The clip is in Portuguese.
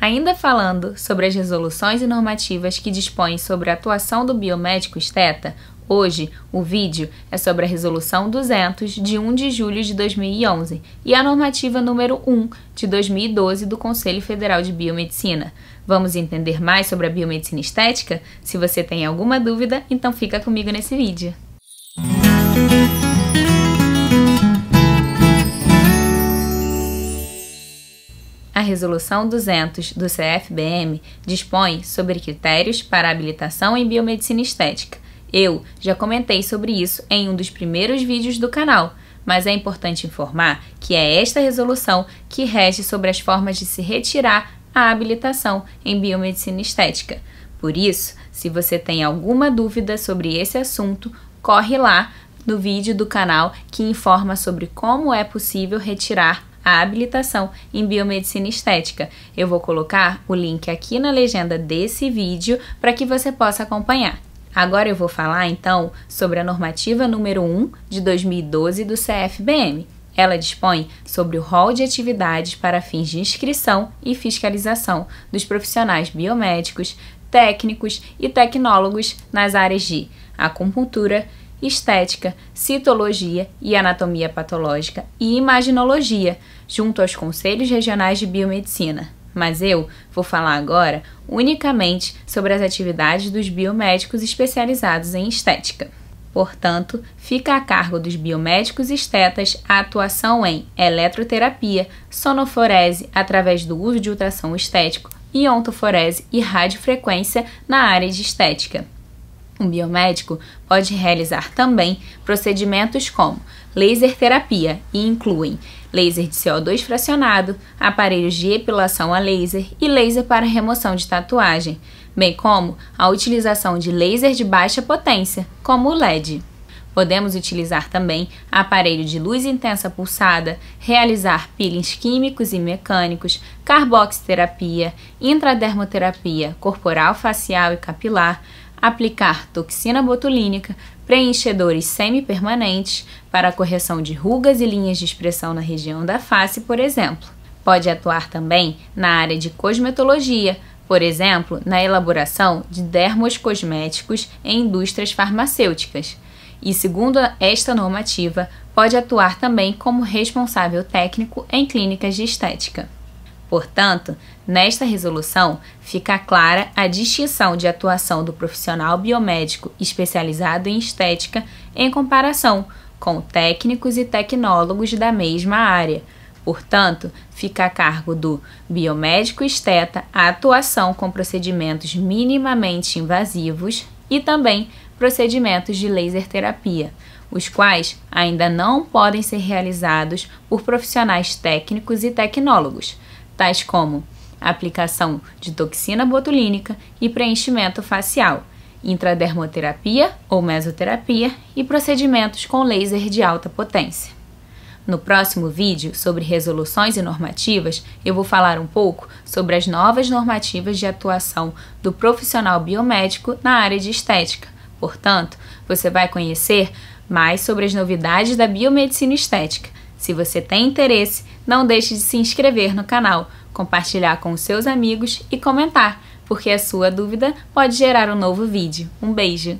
Ainda falando sobre as resoluções e normativas que dispõem sobre a atuação do biomédico esteta, hoje o vídeo é sobre a Resolução 200 de 1 de julho de 2011 e a normativa número 1 de 2012 do Conselho Federal de Biomedicina. Vamos entender mais sobre a biomedicina estética? Se você tem alguma dúvida, então fica comigo nesse vídeo. Música Resolução 200 do CFBM dispõe sobre critérios para habilitação em biomedicina estética. Eu já comentei sobre isso em um dos primeiros vídeos do canal, mas é importante informar que é esta resolução que rege sobre as formas de se retirar a habilitação em biomedicina estética. Por isso, se você tem alguma dúvida sobre esse assunto, corre lá no vídeo do canal que informa sobre como é possível retirar a habilitação em biomedicina estética. Eu vou colocar o link aqui na legenda desse vídeo para que você possa acompanhar. Agora eu vou falar então sobre a normativa número 1 de 2012 do CFBM. Ela dispõe sobre o rol de atividades para fins de inscrição e fiscalização dos profissionais biomédicos, técnicos e tecnólogos nas áreas de acupuntura, estética, citologia e anatomia patológica e imaginologia, junto aos conselhos regionais de biomedicina. Mas eu vou falar agora unicamente sobre as atividades dos biomédicos especializados em estética. Portanto, fica a cargo dos biomédicos estetas a atuação em eletroterapia, sonoforese através do uso de ultrassom estético, iontoforese e radiofrequência na área de estética. O biomédico pode realizar também procedimentos como laser terapia e incluem laser de CO2 fracionado, aparelhos de epilação a laser e laser para remoção de tatuagem, bem como a utilização de laser de baixa potência, como o LED. Podemos utilizar também aparelho de luz intensa pulsada, realizar peelings químicos e mecânicos, carboxterapia, intradermoterapia corporal, facial e capilar, aplicar toxina botulínica, preenchedores semipermanentes para correção de rugas e linhas de expressão na região da face, por exemplo. Pode atuar também na área de cosmetologia, por exemplo, na elaboração de dermos cosméticos em indústrias farmacêuticas. E, segundo esta normativa, pode atuar também como responsável técnico em clínicas de estética. Portanto, nesta resolução fica clara a distinção de atuação do profissional biomédico especializado em estética em comparação com técnicos e tecnólogos da mesma área. Portanto, fica a cargo do biomédico esteta a atuação com procedimentos minimamente invasivos e também procedimentos de laser terapia, os quais ainda não podem ser realizados por profissionais técnicos e tecnólogos tais como aplicação de toxina botulínica e preenchimento facial, intradermoterapia ou mesoterapia e procedimentos com laser de alta potência. No próximo vídeo sobre resoluções e normativas, eu vou falar um pouco sobre as novas normativas de atuação do profissional biomédico na área de estética. Portanto, você vai conhecer mais sobre as novidades da biomedicina estética se você tem interesse, não deixe de se inscrever no canal, compartilhar com seus amigos e comentar, porque a sua dúvida pode gerar um novo vídeo. Um beijo!